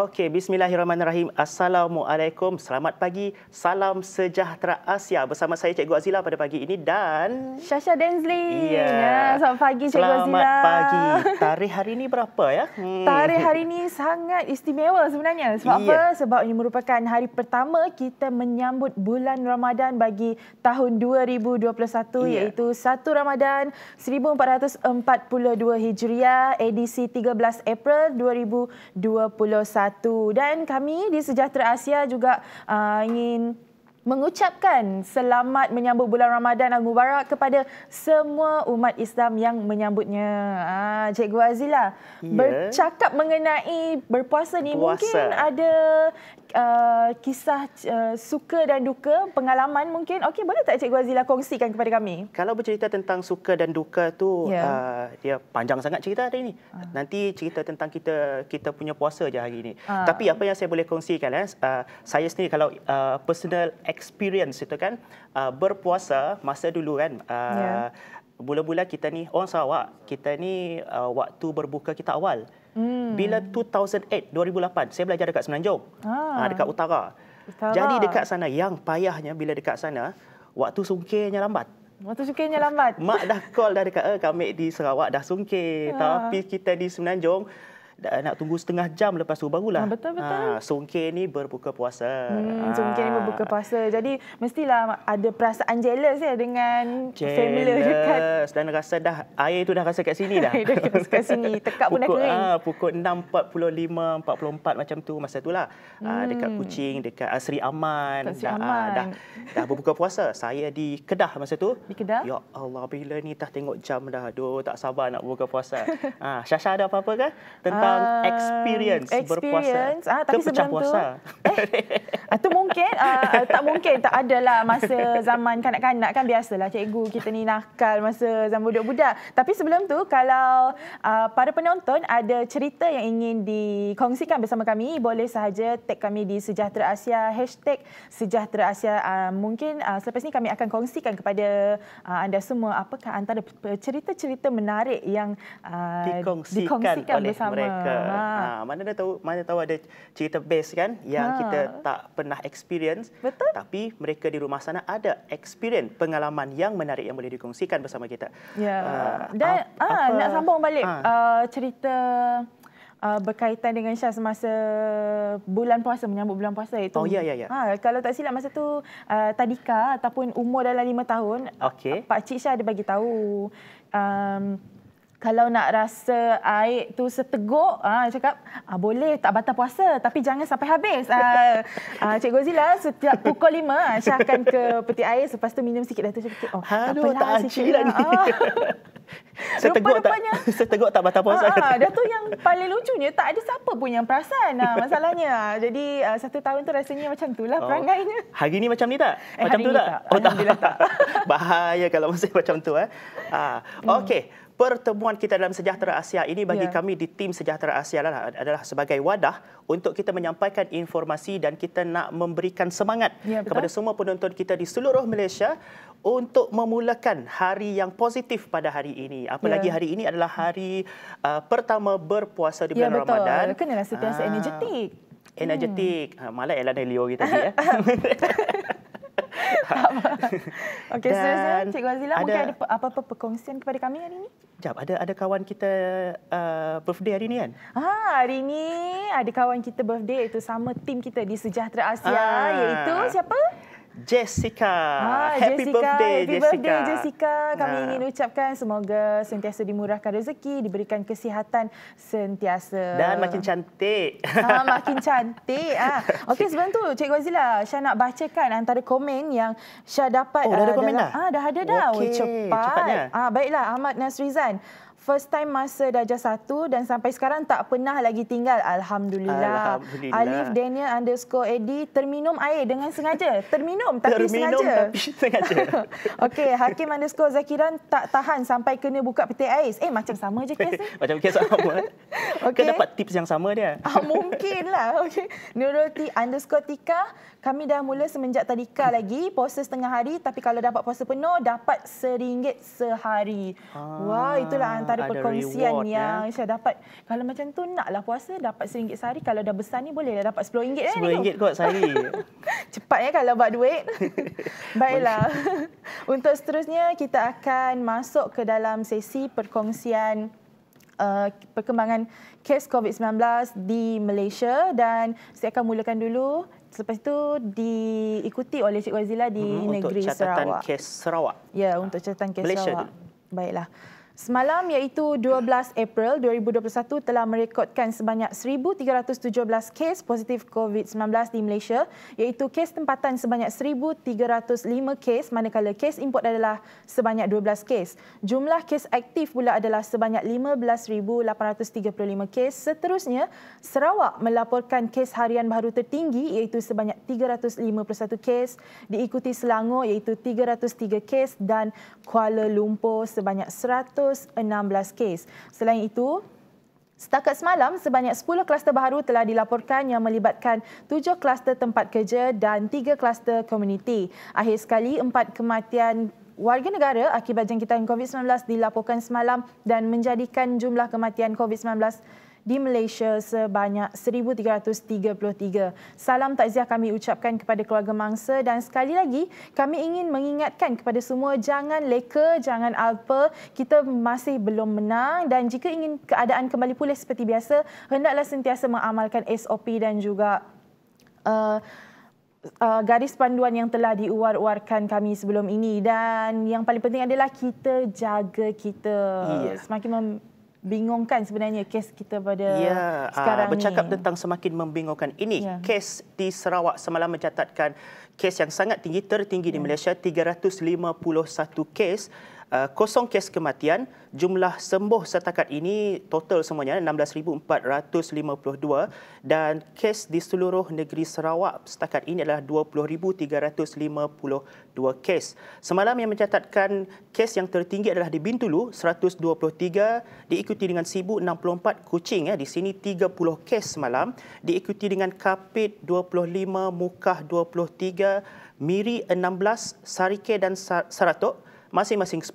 Okey, bismillahirrahmanirrahim. Assalamualaikum. Selamat pagi. Salam sejahtera Asia bersama saya Cikgu Azila pada pagi ini dan Shasha Densley. Yeah. Ya, selamat pagi Cikgu selamat Azila. Selamat pagi. Tarikh hari ini berapa ya? Hmm. Tarikh hari ini sangat istimewa sebenarnya. Sebab yeah. apa? Sebab ini merupakan hari pertama kita menyambut bulan Ramadan bagi tahun 2021 yeah. iaitu 1 Ramadan 1442 Hijriah edisi 13 April 2021 satu dan kami di Sejahtera Asia juga uh, ingin mengucapkan selamat menyambut bulan Ramadan dan Mubarak kepada semua umat Islam yang menyambutnya. Ah Cikgu Azila, yeah. bercakap mengenai berpuasa ni mungkin ada uh, kisah uh, suka dan duka, pengalaman mungkin. Okey, boleh tak Cikgu Azila kongsikan kepada kami? Kalau bercerita tentang suka dan duka tu, yeah. uh, dia panjang sangat cerita hari ini. Uh. Nanti cerita tentang kita kita punya puasa je hari ini. Uh. Tapi apa yang saya boleh kongsikan, eh, uh, saya sendiri kalau uh, personal experience itu kan, uh, berpuasa masa dulu kan, uh, yeah. Mula-mula kita ni orang Sarawak, kita ni uh, waktu berbuka kita awal. Hmm. Bila 2008, 2008, saya belajar dekat Semenanjung. Ah. ah. Dekat utara. utara. Jadi dekat sana, yang payahnya bila dekat sana, waktu sungkirnya lambat. Waktu sungkirnya lambat? Mak dah call dah dekat, eh, kami di Sarawak dah sungkir. Ah. Tapi kita di Semenanjung, nak tunggu setengah jam lepas tu barulah. Betul betul. Ha, songke ni berbuka puasa. Hmm, ah. songke ni berbuka puasa. Jadi mestilah ada perasaan jealous ya dengan family dekat. Dan rasa dah air tu dah rasa kat sini dah. Dah kat sini. Tekak pun dah kering. Ah ha, pukul 6.45 44 macam tu masa itulah. Ah, hmm. Ha, dekat Kuching, dekat Asri ah, Aman, Asri dah, Aman. Dah, dah dah berbuka puasa. Saya di Kedah masa tu. Di Kedah? Ya Allah bila ni dah tengok jam dah. Aduh tak sabar nak berbuka puasa. Ah ha, Syasha ada apa-apa ke tentang uh, tentang ah, experience, experience. berpuasa. Ah, tapi sebelum tu, puasa. Eh, itu mungkin, uh, tak mungkin, tak adalah masa zaman kanak-kanak kan biasalah cikgu kita ni nakal masa zaman budak-budak. Tapi sebelum tu, kalau uh, para penonton ada cerita yang ingin dikongsikan bersama kami, boleh sahaja tag kami di Sejahtera Asia, hashtag Sejahtera Asia. Uh, mungkin uh, selepas ni kami akan kongsikan kepada uh, anda semua apakah antara cerita-cerita menarik yang uh, dikongsikan, dikongsikan bersama. mereka ke. Ha. Ha, mana dah tahu, mana tahu ada cerita base kan yang ha. kita tak pernah experience. Betul. Tapi mereka di rumah sana ada experience pengalaman yang menarik yang boleh dikongsikan bersama kita. Ya. Uh, Dan ap, ha, nak sambung balik ha. uh, cerita uh, berkaitan dengan Syah semasa bulan puasa, menyambut bulan puasa itu. Oh, ya, ya, ya. Ha, kalau tak silap masa tu uh, tadika ataupun umur dalam lima tahun, okay. Pak Cik Syah ada bagi tahu. Um, kalau nak rasa air tu seteguk, ah cakap ah boleh tak batal puasa tapi jangan sampai habis. Ah ha, ha, Cik Gozila setiap pukul 5 ah, Syah akan ke peti air lepas tu minum sikit dah tu cakap oh aduh tak apalah tak lah ni. Ha. Ah. Saya tak saya tak batal puasa. Ha, dah tu yang paling lucunya tak ada siapa pun yang perasan. Ha, masalahnya. Jadi satu tahun tu rasanya macam itulah oh. perangainya. Hari ni macam ni tak? Eh, macam tu ni tak? tak? Oh, tak. tak. Bahaya kalau masih macam tu eh. Ha. Okey. Hmm pertemuan kita dalam Sejahtera Asia ini bagi yeah. kami di tim Sejahtera Asia adalah, adalah sebagai wadah untuk kita menyampaikan informasi dan kita nak memberikan semangat yeah, ya, kepada semua penonton kita di seluruh Malaysia untuk memulakan hari yang positif pada hari ini. Apalagi yeah. hari ini adalah hari uh, pertama berpuasa di ya, bulan yeah, betul. Ramadan. Kenalah setiap ah. energetik. Energetik. Hmm. Ah, Malah Elan Elio kita ni Ya. Okey, so, so Cik Wazila ada, mungkin ada apa-apa perkongsian kepada kami hari ini? Jap, ada ada kawan kita uh, birthday hari ini kan? Ah, hari ini ada kawan kita birthday itu sama tim kita di Sejahtera Asia ah. iaitu siapa? Jessica. Hai, ah, happy Jessica. birthday happy Jessica. Happy birthday Jessica. Kami ha. ingin ucapkan semoga sentiasa dimurahkan rezeki, diberikan kesihatan sentiasa. Dan makin cantik. Ha, makin cantik. Ha. Okey sebelum tu Cik Wazila, saya nak bacakan antara komen yang saya dapat. Oh dah ada uh, komen dah? Ha, dah ada dah. Okay. cepat. Cepatnya. Ha, baiklah Ahmad Nasrizan first time masa darjah satu dan sampai sekarang tak pernah lagi tinggal. Alhamdulillah. Alhamdulillah. Alif Daniel underscore Eddie terminum air dengan sengaja. Terminum tapi terminum sengaja. Terminum tapi sengaja. Okey, Hakim underscore Zakiran tak tahan sampai kena buka peti ais. Eh, macam sama je kes. macam kes sama. okay. dapat tips yang sama dia. ah, mungkin lah. Okay. Nurul T, underscore Tika. Kami dah mula semenjak tadika lagi. Puasa setengah hari. Tapi kalau dapat puasa penuh, dapat seringgit sehari. Ah. Wah, itulah antara ada perkongsian reward, yang ya. saya dapat. Kalau macam tu naklah puasa dapat RM1 sehari. Kalau dah besar ni dah dapat RM10 kan? RM10 kot sehari. Cepat ya kalau buat duit. Baiklah. Untuk seterusnya kita akan masuk ke dalam sesi perkongsian Uh, perkembangan kes COVID-19 di Malaysia dan saya akan mulakan dulu selepas itu diikuti oleh Cik Wazila di hmm, negeri Sarawak. Untuk catatan Sarawak. kes Sarawak. Ya, untuk catatan kes Malaysia Sarawak. Dulu. Baiklah. Semalam iaitu 12 April 2021 telah merekodkan sebanyak 1317 kes positif COVID-19 di Malaysia iaitu kes tempatan sebanyak 1305 kes manakala kes import adalah sebanyak 12 kes. Jumlah kes aktif pula adalah sebanyak 15835 kes. Seterusnya, Sarawak melaporkan kes harian baru tertinggi iaitu sebanyak 351 kes diikuti Selangor iaitu 303 kes dan Kuala Lumpur sebanyak 100 116 kes. Selain itu, Setakat semalam, sebanyak 10 kluster baru telah dilaporkan yang melibatkan 7 kluster tempat kerja dan 3 kluster komuniti. Akhir sekali, 4 kematian warga negara akibat jangkitan COVID-19 dilaporkan semalam dan menjadikan jumlah kematian COVID-19 di Malaysia sebanyak 1,333. Salam takziah kami ucapkan kepada keluarga mangsa dan sekali lagi kami ingin mengingatkan kepada semua jangan leka, jangan alpa. Kita masih belum menang dan jika ingin keadaan kembali pulih seperti biasa, hendaklah sentiasa mengamalkan SOP dan juga uh, Uh, garis panduan yang telah diuar-uarkan kami sebelum ini dan yang paling penting adalah kita jaga kita yeah. semakin mem- bingungkan sebenarnya kes kita pada ya, ah, sekarang ini. Bercakap tentang semakin membingungkan. Ini ya. kes di Sarawak semalam mencatatkan kes yang sangat tinggi, tertinggi ya. di Malaysia, 351 kes. Uh, kosong kes kematian. Jumlah sembuh setakat ini total semuanya 16,452 dan kes di seluruh negeri Sarawak setakat ini adalah 20,352 kes. Semalam yang mencatatkan kes yang tertinggi adalah di Bintulu 123 diikuti dengan Sibu 64 Kuching ya di sini 30 kes semalam diikuti dengan Kapit 25 Mukah 23 Miri 16 Sarike dan Saratok masing-masing 10,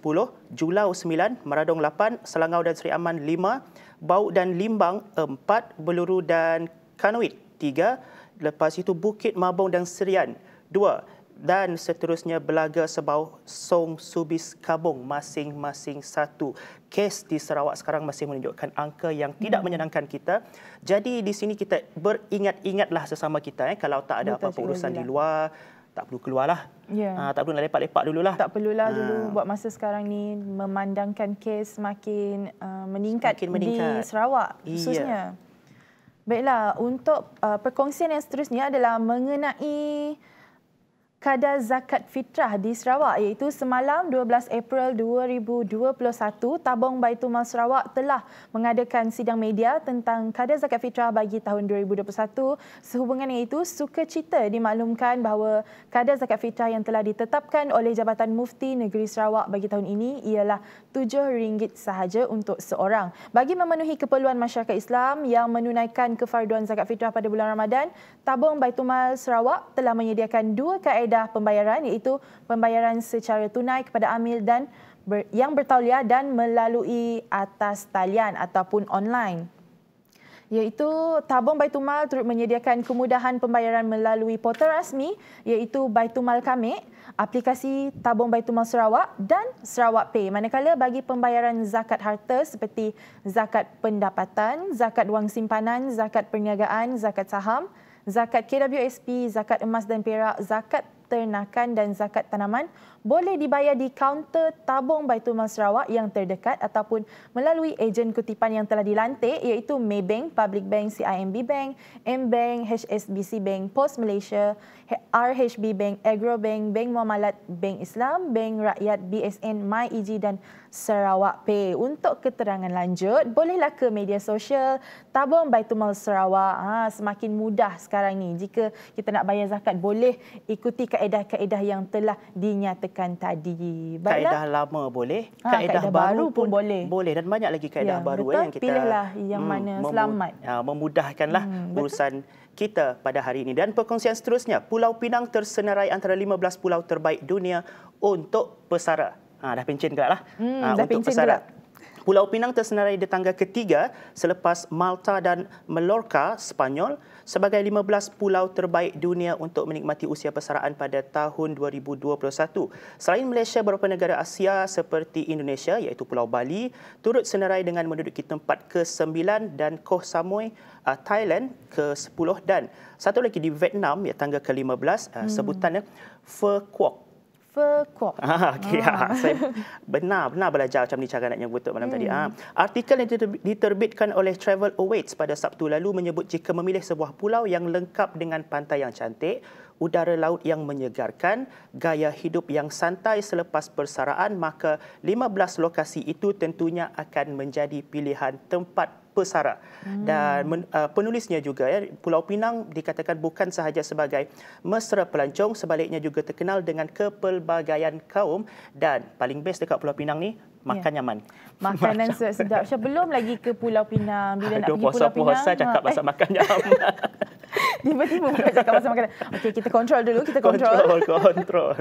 Julau 9, Maradong 8, Selangau dan Seri Aman 5, Bau dan Limbang 4, Beluru dan Kanuit 3, lepas itu Bukit Mabong dan Serian 2 dan seterusnya Belaga Sebau Song Subis Kabung masing-masing satu. Kes di Sarawak sekarang masih menunjukkan angka yang tidak hmm. menyenangkan kita. Jadi di sini kita beringat-ingatlah sesama kita eh kalau tak ada apa-apa urusan di luar tak perlu keluarlah. Yeah. Ya. Uh, tak perlu nak lepak-lepak lah. Tak perlulah uh. dulu ah. buat masa sekarang ni memandangkan kes makin uh, ah, meningkat, semakin meningkat di Sarawak khususnya. Yeah. Baiklah, untuk uh, perkongsian yang seterusnya adalah mengenai kadar zakat fitrah di Sarawak iaitu semalam 12 April 2021 Tabung Baitulmal Sarawak telah mengadakan sidang media tentang kadar zakat fitrah bagi tahun 2021 sehubungan iaitu sukacita dimaklumkan bahawa kadar zakat fitrah yang telah ditetapkan oleh Jabatan Mufti Negeri Sarawak bagi tahun ini ialah RM7 sahaja untuk seorang bagi memenuhi keperluan masyarakat Islam yang menunaikan kefarduan zakat fitrah pada bulan Ramadan Tabung Baitulmal Sarawak telah menyediakan dua kaedah mudah pembayaran iaitu pembayaran secara tunai kepada amil dan ber, yang bertauliah dan melalui atas talian ataupun online. Iaitu Tabung Baitumal turut menyediakan kemudahan pembayaran melalui portal rasmi iaitu Baitumal Kami, aplikasi Tabung Baitumal Sarawak dan Sarawak Pay. Manakala bagi pembayaran zakat harta seperti zakat pendapatan, zakat wang simpanan, zakat perniagaan, zakat saham, zakat KWSP, zakat emas dan perak, zakat peternakan dan zakat tanaman boleh dibayar di kaunter tabung Baitul Mas Sarawak yang terdekat ataupun melalui ejen kutipan yang telah dilantik iaitu Maybank, Public Bank, CIMB Bank, M Bank, HSBC Bank, Post Malaysia, RHB Bank, Agro Bank, Bank Muamalat, Bank Islam, Bank Rakyat, BSN, MyEG dan Sarawak Pay. Untuk keterangan lanjut, bolehlah ke media sosial Tabung Baitul Mal Sarawak. Ha, semakin mudah sekarang ni. Jika kita nak bayar zakat, boleh ikuti kaedah-kaedah yang telah dinyatakan sampaikan tadi. Baiklah. Kaedah lama boleh, ha, kaedah, kaedah baru pun, pun boleh. boleh dan banyak lagi kaedah ya, baru eh, betul. yang kita pilihlah yang hmm, mana hmm, selamat. Ha, memudahkanlah hmm, urusan kita pada hari ini dan perkongsian seterusnya Pulau Pinang tersenarai antara 15 pulau terbaik dunia untuk pesara. Ha, dah pencen gelak lah. Hmm, ha, dah untuk pesara. Pulau Pinang tersenarai di tangga ketiga selepas Malta dan Mallorca, Sepanyol sebagai 15 pulau terbaik dunia untuk menikmati usia persaraan pada tahun 2021. Selain Malaysia, beberapa negara Asia seperti Indonesia iaitu Pulau Bali turut senarai dengan menduduki tempat ke-9 dan Koh Samui uh, Thailand ke-10 dan satu lagi di Vietnam yang tangga ke-15 uh, hmm. sebutannya Phu Quoc Fekuo. Ah, okay, ah. Ah. saya benar benar belajar macam ni cara nak nyebut malam hmm. tadi. Ah. Artikel yang diterbitkan oleh Travel Awaits pada Sabtu lalu menyebut jika memilih sebuah pulau yang lengkap dengan pantai yang cantik, udara laut yang menyegarkan, gaya hidup yang santai selepas persaraan, maka 15 lokasi itu tentunya akan menjadi pilihan tempat pesara hmm. dan uh, penulisnya juga ya Pulau Pinang dikatakan bukan sahaja sebagai mesra pelancong sebaliknya juga terkenal dengan kepelbagaian kaum dan paling best dekat Pulau Pinang ni makan ya. nyaman makanan Macam. sedap sedap belum lagi ke Pulau Pinang bila Aduh, nak pergi Pulau Pinang puasa cakap ha, pasal eh. makan nyaman Tiba-tiba bukan cakap pasal makanan. Okey, kita kontrol dulu. Kita kontrol. Kontrol, kontrol.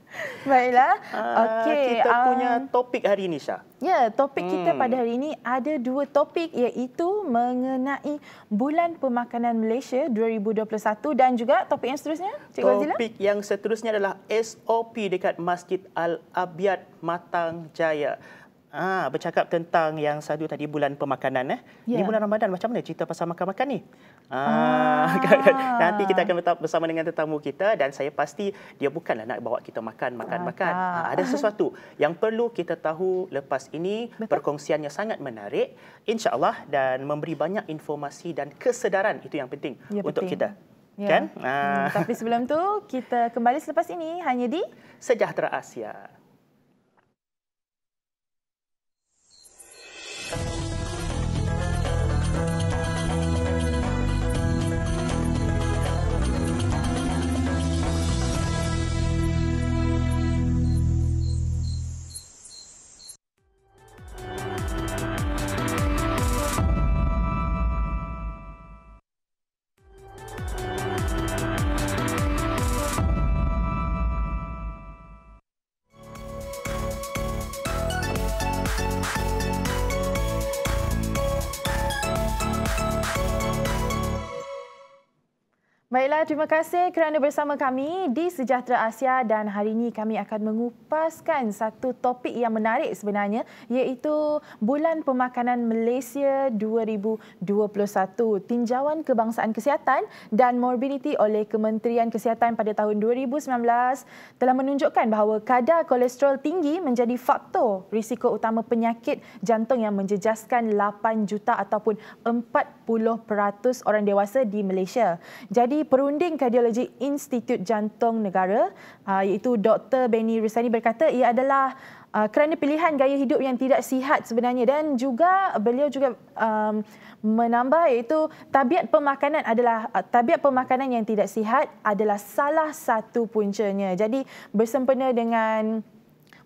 Baiklah. Uh, ah, okay. Kita um, punya topik hari ini, Syah. Ya, yeah, topik hmm. kita pada hari ini ada dua topik iaitu mengenai Bulan Pemakanan Malaysia 2021 dan juga topik yang seterusnya, Cik Wazila. Topik yang seterusnya adalah SOP dekat Masjid Al-Abiyat Matang Jaya. Ah, bercakap tentang yang satu tadi bulan pemakanan eh. Yeah. Ini ya. bulan Ramadan macam mana cerita pasal makan-makan ni? Ah, kan, kan. ah. nanti kita akan bertemu bersama dengan tetamu kita dan saya pasti dia bukanlah nak bawa kita makan makan ah, makan. Ah. Ada ah. sesuatu yang perlu kita tahu lepas ini Betul. perkongsiannya sangat menarik insya-Allah dan memberi banyak informasi dan kesedaran itu yang penting ya, untuk penting. kita. Ya. Kan? Ah. Hmm, tapi ah. sebelum tu kita kembali selepas ini hanya di Sejahtera Asia. Baiklah, terima kasih kerana bersama kami di Sejahtera Asia dan hari ini kami akan mengupaskan satu topik yang menarik sebenarnya iaitu Bulan Pemakanan Malaysia 2021 Tinjauan Kebangsaan Kesihatan dan Morbiditi oleh Kementerian Kesihatan pada tahun 2019 telah menunjukkan bahawa kadar kolesterol tinggi menjadi faktor risiko utama penyakit jantung yang menjejaskan 8 juta ataupun 40% orang dewasa di Malaysia. Jadi Perunding Kardiologi Institut Jantung Negara uh, iaitu Dr. Benny Rusani berkata ia adalah ah, kerana pilihan gaya hidup yang tidak sihat sebenarnya dan juga beliau juga um, menambah iaitu tabiat pemakanan adalah ah, tabiat pemakanan yang tidak sihat adalah salah satu puncanya. Jadi bersempena dengan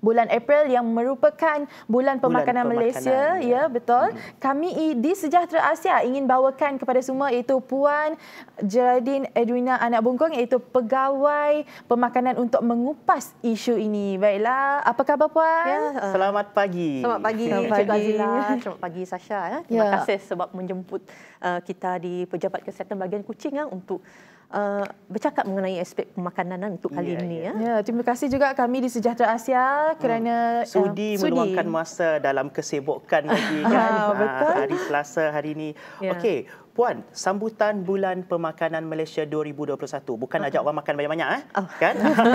bulan April yang merupakan bulan, bulan pemakanan, Malaysia ya, ya betul hmm. kami di Sejahtera Asia ingin bawakan kepada semua iaitu puan Geraldine Edwina anak Bungkong iaitu pegawai pemakanan untuk mengupas isu ini baiklah apa khabar puan ya, eh. selamat pagi selamat pagi selamat pagi, pagi. selamat pagi Sasha ya terima ya. kasih sebab menjemput eh, kita di pejabat kesihatan bagian kucing untuk Uh, bercakap mengenai aspek pemakanan untuk kali yeah, ini. Yeah. Ya. Yeah, ya, terima kasih juga kami di Sejahtera Asia kerana uh, sudi uh, meluangkan sudi. masa dalam kesibukan lagi kan? uh, hari Selasa hari ini. Yeah. Okey, Puan, sambutan bulan pemakanan Malaysia 2021. Bukan uh-huh. ajak orang makan banyak-banyak eh? Oh. Kan?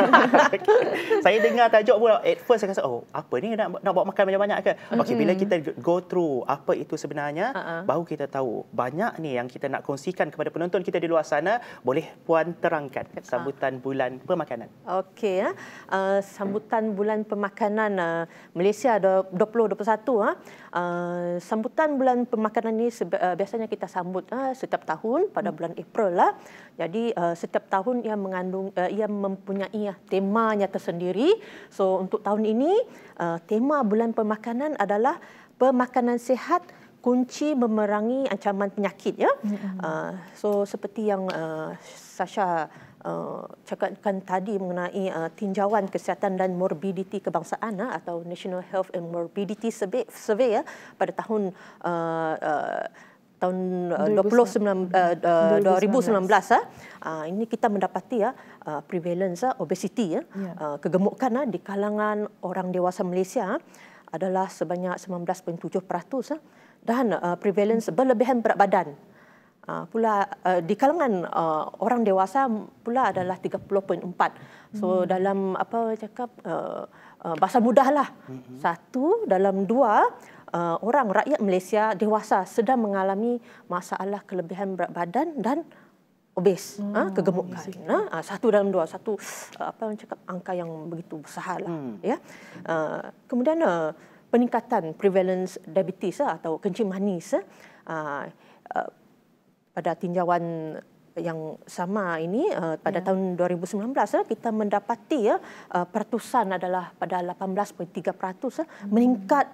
Saya dengar tajuk pula at first saya rasa oh, apa ni nak nak buat makan banyak-banyak ke? Okey, mm-hmm. bila kita go through apa itu sebenarnya, uh-huh. baru kita tahu banyak ni yang kita nak kongsikan kepada penonton kita di luar sana. Boleh puan terangkan ah. sambutan uh. bulan pemakanan. Okey Uh, sambutan bulan pemakanan uh, Malaysia 2021 Uh, sambutan bulan pemakanan ni uh, biasanya kita sambut Ah, setiap tahun pada hmm. bulan April lah. Jadi ah, setiap tahun ia mengandung ah, ia mempunyai temanya tersendiri. So untuk tahun ini tema bulan pemakanan adalah pemakanan sehat kunci memerangi ancaman penyakit ya. Hmm. So seperti yang Sasha Uh, cakapkan tadi mengenai uh, tinjauan kesihatan dan morbiditi kebangsaan uh, atau National Health and Morbidity Survey, survey uh, pada tahun uh, uh, tahun 2019 eh, ha eh, eh, ah, ini kita mendapati ya ah, prevalence obesiti ya, ya. Ah, kegemukan di kalangan orang dewasa Malaysia adalah sebanyak 19.7% dan prevalence berlebihan berat badan pula di kalangan orang dewasa pula adalah 30.4 so hmm. dalam apa cakap bahasa mudahlah hmm. satu dalam dua uh, orang rakyat Malaysia dewasa sedang mengalami masalah kelebihan berat badan dan obes, hmm. ha, ah, kegemukan. Hmm. Ah, ha, ah, satu dalam dua, satu uh, apa yang cakap angka yang begitu besar lah. Hmm. Ya. Uh, kemudian uh, peningkatan prevalence diabetes uh, atau kencing manis uh, uh, pada tinjauan yang sama ini uh, pada ya. tahun 2019 kita mendapati ya uh, peratusan adalah pada 18.3% uh, hmm. meningkat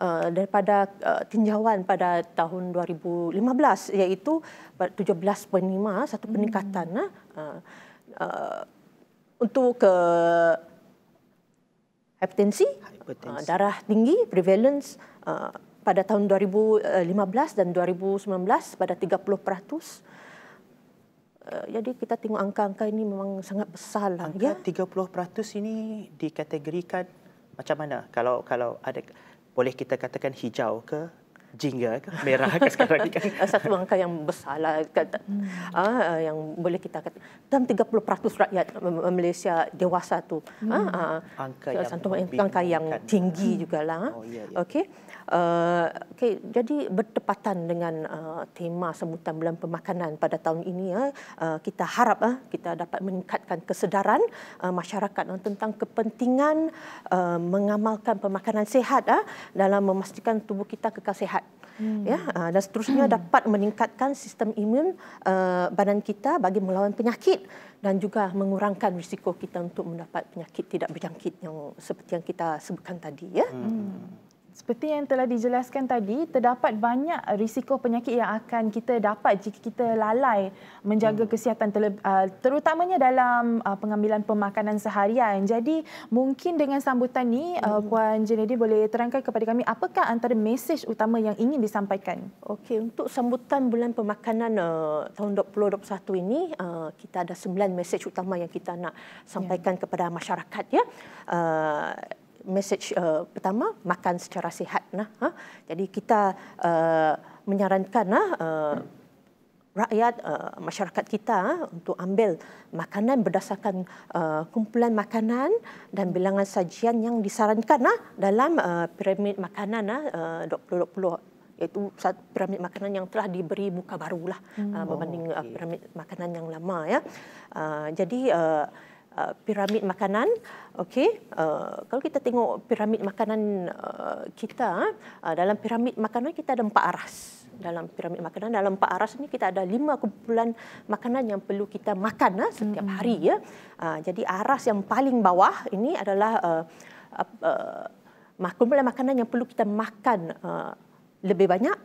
Uh, daripada uh, tinjauan pada tahun 2015 iaitu 17.5 satu hmm. peningkatan mm. uh, uh, untuk ke hipertensi, hipertensi. Uh, darah tinggi prevalence uh, pada tahun 2015 dan 2019 pada 30% uh, jadi kita tengok angka-angka ini memang sangat besar lah. Angka ya? 30% ini dikategorikan macam mana? Kalau kalau ada boleh kita katakan hijau ke jingga ke merah ke sekarang ni kan satu angka yang besar lah kata, hmm. ah, ah yang boleh kita kata dalam 30% rakyat Malaysia dewasa tu hmm. ah, ah, angka yang satu angka yang tinggi hmm. juga lah. oh, ya, ya. okey Uh, ah, okay. Jadi bertepatan dengan uh, tema sambutan bulan pemakanan pada tahun ini uh, Kita harap uh, kita dapat meningkatkan kesedaran uh, masyarakat uh, Tentang kepentingan uh, mengamalkan pemakanan sehat uh, Dalam memastikan tubuh kita kekal sehat hmm. ya ah, dan seterusnya hmm. dapat meningkatkan sistem imun uh, badan kita bagi melawan penyakit dan juga mengurangkan risiko kita untuk mendapat penyakit tidak berjangkit yang seperti yang kita sebutkan tadi ya hmm seperti yang telah dijelaskan tadi, terdapat banyak risiko penyakit yang akan kita dapat jika kita lalai menjaga hmm. kesihatan uh, terutamanya dalam uh, pengambilan pemakanan seharian. Jadi mungkin dengan sambutan ini, uh, hmm. Puan Jenedi boleh terangkan kepada kami apakah antara mesej utama yang ingin disampaikan? Okey, untuk sambutan bulan pemakanan tahun 2021 ini, kita ada sembilan mesej utama yang kita nak sampaikan ya. kepada masyarakat. Ya message uh, pertama makan secara sihat nah ha? jadi kita uh, menyarankan nah uh, rakyat uh, masyarakat kita uh, untuk ambil makanan berdasarkan uh, kumpulan makanan dan bilangan sajian yang disarankan nah dalam uh, piramid makanan nah uh, 2020 itu piramid makanan yang telah diberi muka barulah hmm. Uh, berbanding uh, oh, okay. piramid makanan yang lama ya. Uh, jadi uh, uh, piramid makanan. Okey, uh, kalau kita tengok piramid makanan uh, kita, uh, dalam piramid makanan kita ada empat aras. Dalam piramid makanan, dalam empat aras ini kita ada lima kumpulan makanan yang perlu kita makan uh, setiap hmm hari. Ya. Uh, jadi aras yang paling bawah ini adalah uh, uh, kumpulan makanan yang perlu kita makan uh, lebih banyak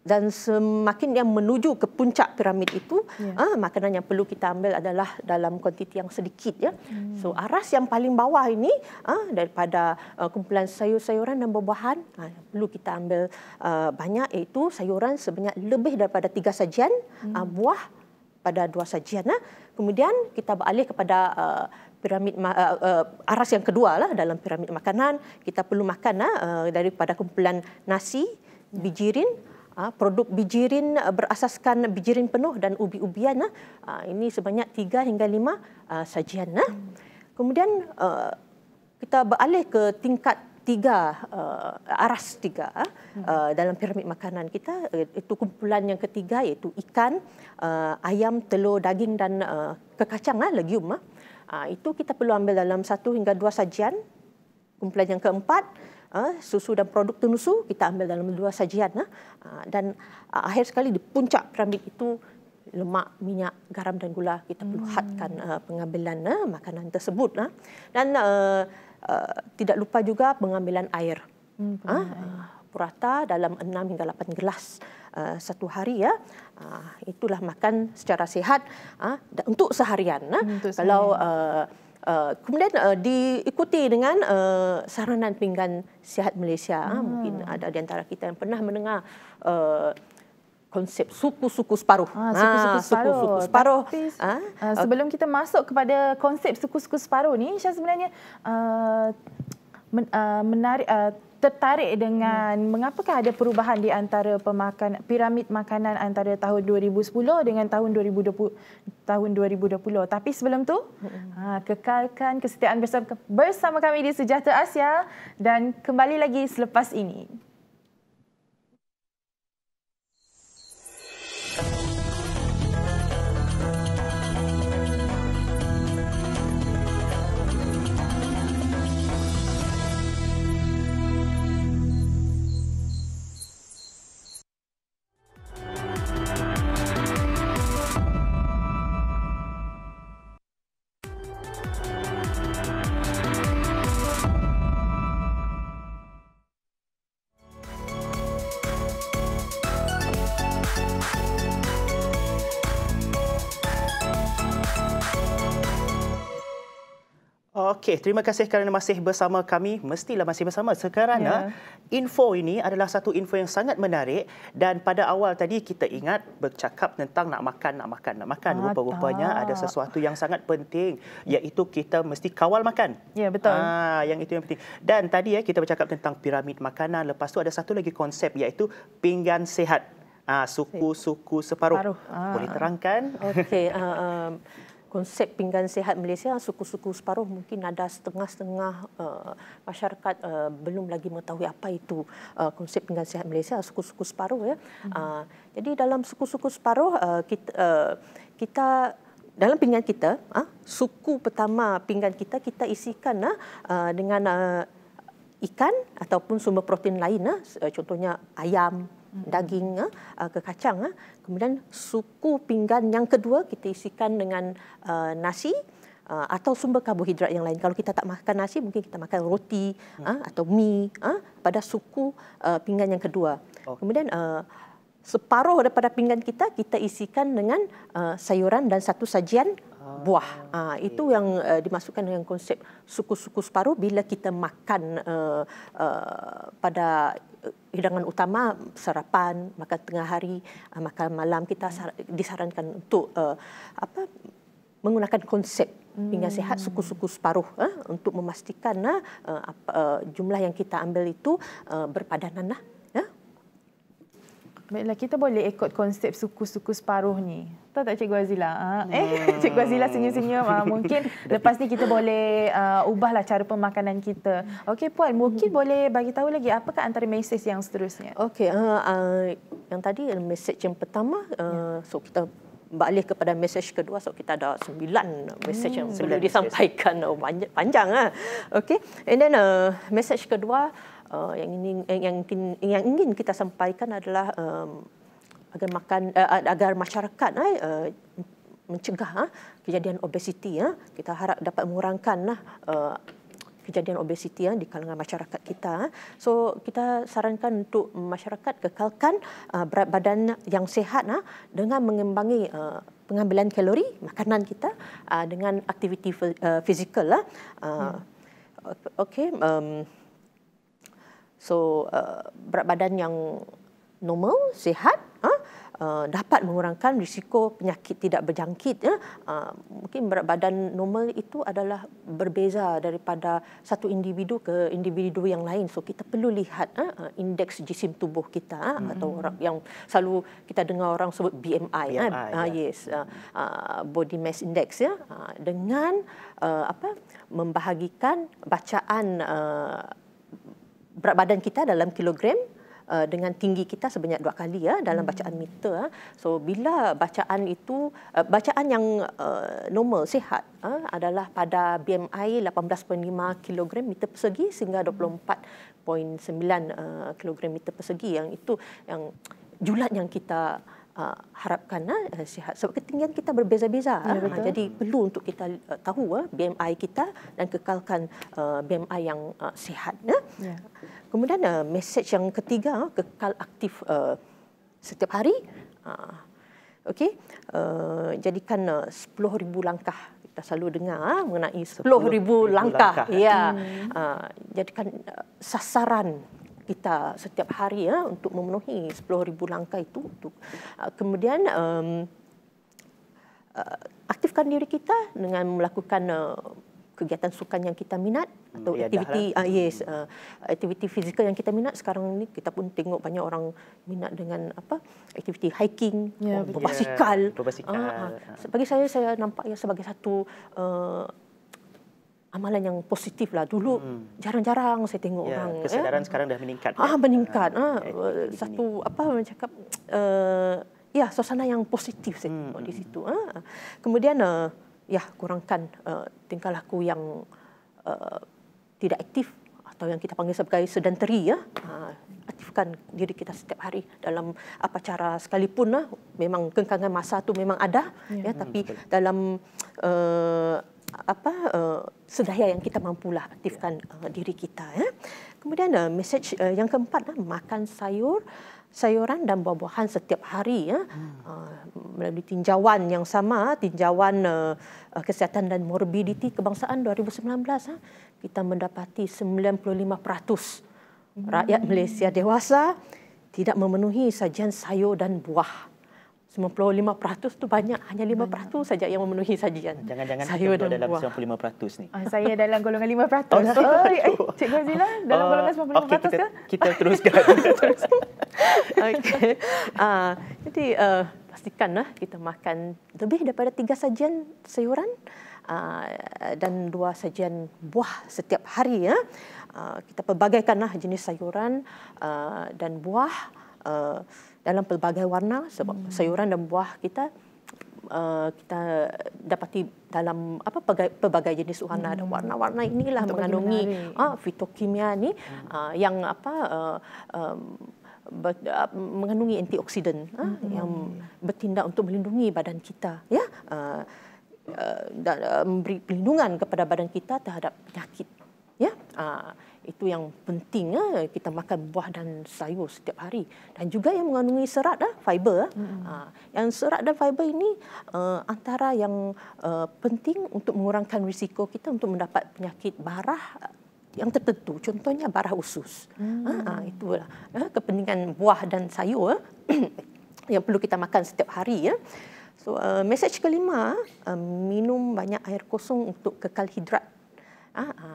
dan semakin yang menuju ke puncak piramid itu ya. ha, makanan yang perlu kita ambil adalah dalam kuantiti yang sedikit ya. Hmm. So aras yang paling bawah ini ha, daripada uh, kumpulan sayur-sayuran dan buah-buahan ha, perlu kita ambil uh, banyak iaitu sayuran sebanyak lebih daripada tiga sajian hmm. uh, buah pada dua sajian ha. Kemudian kita beralih kepada uh, piramid uh, uh, aras yang kedua lah dalam piramid makanan kita perlu makan uh, daripada kumpulan nasi, ya. bijirin Ah, produk bijirin ah, berasaskan bijirin penuh dan ubi-ubian. Ah. Ini sebanyak 3 hingga 5 sajian. Kemudian kita beralih ke tingkat tiga uh, aras tiga uh, hmm. dalam piramid makanan kita eh, itu kumpulan yang ketiga iaitu ikan uh, ayam telur daging dan uh, kekacang uh, legume uh, itu kita perlu ambil dalam satu hingga dua sajian kumpulan yang keempat Ah, susu dan produk tenusu kita ambil dalam dua sajian ha, dan ha, akhir sekali di puncak piramid itu lemak, minyak, garam dan gula kita perlu hmm. hadkan uh, pengambilan uh, makanan tersebut uh. dan uh, uh, tidak lupa juga pengambilan air hmm, uh, purata dalam enam hingga lapan gelas uh, satu hari ya uh, itulah makan secara sehat uh, untuk seharian, uh. untuk seharian. kalau uh, Uh, kemudian uh, diikuti dengan uh, saranan pinggan sihat Malaysia. Ah, hmm. Mungkin ada di antara kita yang pernah mendengar uh, konsep suku-suku separuh. Ah, suku-suku ah, separuh. Suku-suku separuh. Tapi, ha? uh, sebelum kita masuk kepada konsep suku-suku separuh ni, saya sebenarnya uh, men, uh, menarik... Uh, tertarik dengan hmm. mengapakah ada perubahan di antara pemakan piramid makanan antara tahun 2010 dengan tahun 2020 tahun 2020. Tapi sebelum tu, hmm. kekalkan kesetiaan bersama, bersama kami di Sejahtera Asia dan kembali lagi selepas ini. Okey, terima kasih kerana masih bersama kami. Mestilah masih bersama sekarang. Ya. Ah, info ini adalah satu info yang sangat menarik dan pada awal tadi kita ingat bercakap tentang nak makan, nak makan, nak makan. Ah, Rupa-rupanya tak. ada sesuatu yang sangat penting iaitu kita mesti kawal makan. Ya, betul. Ah, yang itu yang penting. Dan tadi ya kita bercakap tentang piramid makanan. Lepas tu ada satu lagi konsep iaitu pinggan sehat. Ah, suku-suku separuh. Ah. Boleh terangkan? Okey, uh, um konsep pinggan sehat Malaysia suku-suku separuh mungkin ada setengah-setengah uh, masyarakat uh, belum lagi mengetahui apa itu uh, konsep pinggan sehat Malaysia suku-suku separuh ya. Mm-hmm. Uh, jadi dalam suku-suku separuh uh, kita uh, kita dalam pinggan kita uh, suku pertama pinggan kita kita isikan uh, dengan uh, ikan ataupun sumber protein lain uh, contohnya ayam, daging uh, ke kacang. Uh. Kemudian suku pinggan yang kedua kita isikan dengan uh, nasi uh, atau sumber karbohidrat yang lain. Kalau kita tak makan nasi, mungkin kita makan roti hmm. uh, atau mie uh, pada suku uh, pinggan yang kedua. Oh. Kemudian uh, separuh daripada pinggan kita kita isikan dengan uh, sayuran dan satu sajian Ah, buah. Ha, itu yang uh, dimasukkan dengan konsep suku-suku separuh bila kita makan uh, uh, pada hidangan utama sarapan, makan tengah hari, uh, makan malam kita hmm. disarankan untuk uh, apa menggunakan konsep pinggang hmm. sehat suku-suku separuh uh, untuk memastikan uh, uh, jumlah yang kita ambil itu uh, berpadanan. lah. Baiklah, kita boleh ikut konsep suku-suku separuh ni. Tahu tak Cikgu Azila? Ha? Eh, hmm. Cikgu Azila senyum-senyum. Ha, mungkin lepas ni kita boleh uh, ubahlah cara pemakanan kita. Okey Puan, mungkin hmm. boleh bagi tahu lagi apakah antara mesej yang seterusnya? Okey, uh, uh, yang tadi mesej yang pertama, uh, yeah. so kita balik kepada mesej kedua so kita ada sembilan mesej hmm. yang perlu disampaikan oh, panjang, ah. Okey. And then uh, mesej kedua uh, yang ini yang ingin yang ingin kita sampaikan adalah um, agar makan uh, agar masyarakat uh, mencegah uh, kejadian obesiti uh, kita harap dapat mengurangkan uh, kejadian obesiti uh, di kalangan masyarakat kita uh. so kita sarankan untuk masyarakat kekalkan uh, berat badan yang sehat uh, dengan mengembangi uh, pengambilan kalori makanan kita dengan aktiviti fizikal uh, hmm. okey um, So uh, berat badan yang normal, sihat, ah, uh, dapat mengurangkan risiko penyakit tidak berjangkit. Ya. Uh, mungkin berat badan normal itu adalah berbeza daripada satu individu ke individu yang lain. So kita perlu lihat ah, uh, indeks jisim tubuh kita uh, hmm atau orang yang selalu kita dengar orang sebut BMI, kan? BMI uh, yeah. yes, uh, uh, body mass index ya, uh, dengan uh, apa membahagikan bacaan. Uh, berat badan kita dalam kilogram uh, dengan tinggi kita sebanyak dua kali ya dalam hmm. bacaan meter ya. so bila bacaan itu uh, bacaan yang uh, normal sihat adalah pada BMI 18.5 kilogram meter persegi sehingga 24.9 hmm. kilogram meter persegi yang itu yang julat yang kita Uh, harapkan uh, eh, sihat sebab ketinggian kita berbeza-beza ya, uh, jadi perlu untuk kita uh, tahu uh, BMI kita dan kekalkan uh, BMI yang uh, sihat uh. ya kemudian uh, mesej yang ketiga uh, kekal aktif uh, setiap hari uh, okey uh, jadikan uh, 10000 langkah kita selalu dengar uh, mengenai 10000 langkah, langkah. Eh. ya yeah. hmm. uh, jadikan uh, sasaran kita setiap hari ya untuk memenuhi 10000 langkah itu uh, kemudian um, uh, aktifkan diri kita dengan melakukan uh, kegiatan sukan yang kita minat atau ya, aktiviti lah. uh, yes uh, aktiviti fizikal yang kita minat sekarang ni kita pun tengok banyak orang minat dengan apa aktiviti hiking ya, berbasikal, ya, berbasikal. Uh, uh. bagi saya saya nampak ya sebagai satu uh, amalan yang positif lah dulu hmm. jarang-jarang hmm. saya tengok ya, orang eh. kesedaran ya. sekarang dah meningkat ah ya. meningkat ah, ah. satu ini. apa mencakap uh, eh, ya suasana yang positif saya hmm, tengok di hmm, situ ah. kemudian uh, ya kurangkan uh, tingkah laku yang uh, tidak aktif atau yang kita panggil sebagai sedentary ya uh, aktifkan diri kita setiap hari dalam apa cara sekalipun uh, memang kengkangan masa tu memang ada ya, ya tapi betul. dalam uh, apa uh, sedaya yang kita mampu lah aktifkan uh, diri kita ya. Kemudian uh, eh, message uh, yang keempat uh, makan sayur sayuran dan buah-buahan setiap hari ya hmm. uh, melalui tinjauan yang sama tinjauan uh, uh, kesihatan dan morbiditi hmm. kebangsaan 2019 uh, kita mendapati 95% hmm. rakyat Malaysia dewasa tidak memenuhi sajian sayur dan buah. Hmm. 95% tu banyak hanya 5% saja yang memenuhi sajian. Jangan-jangan saya dalam buah. 95% ni. Uh, saya dalam golongan 5%. Oh, oh, oh, Cikgu Zila dalam uh, golongan 95% okay, kita, Kita teruskan. okay. uh, ah, jadi uh, eh, pastikanlah eh, kita makan lebih daripada tiga sajian sayuran uh, dan dua sajian buah setiap hari ya. Uh, kita pelbagaikanlah jenis sayuran uh, dan buah uh, dalam pelbagai warna sebab hmm. sayuran dan buah kita uh, kita dapati dalam apa pelbagai jenis warna hmm. dan warna-warna inilah Untuk mengandungi uh, fitokimia ni uh, yang apa uh, um, Ber, uh, mengandungi antioksidan hmm. uh, yang bertindak untuk melindungi badan kita ya uh, uh, dan uh, memberi perlindungan kepada badan kita terhadap penyakit ya uh, itu yang penting ya kita makan buah dan sayur setiap hari dan juga yang mengandungi serat ah fiber hmm yang serat dan fiber ini eh, antara yang eh, penting untuk mengurangkan risiko kita untuk mendapat penyakit barah yang tertentu contohnya barah usus hmm ha, itulah kepentingan buah dan sayur yang perlu kita makan setiap hari ya so uh, eh, message kelima uh, minum banyak air kosong untuk kekal hidrat ah ha,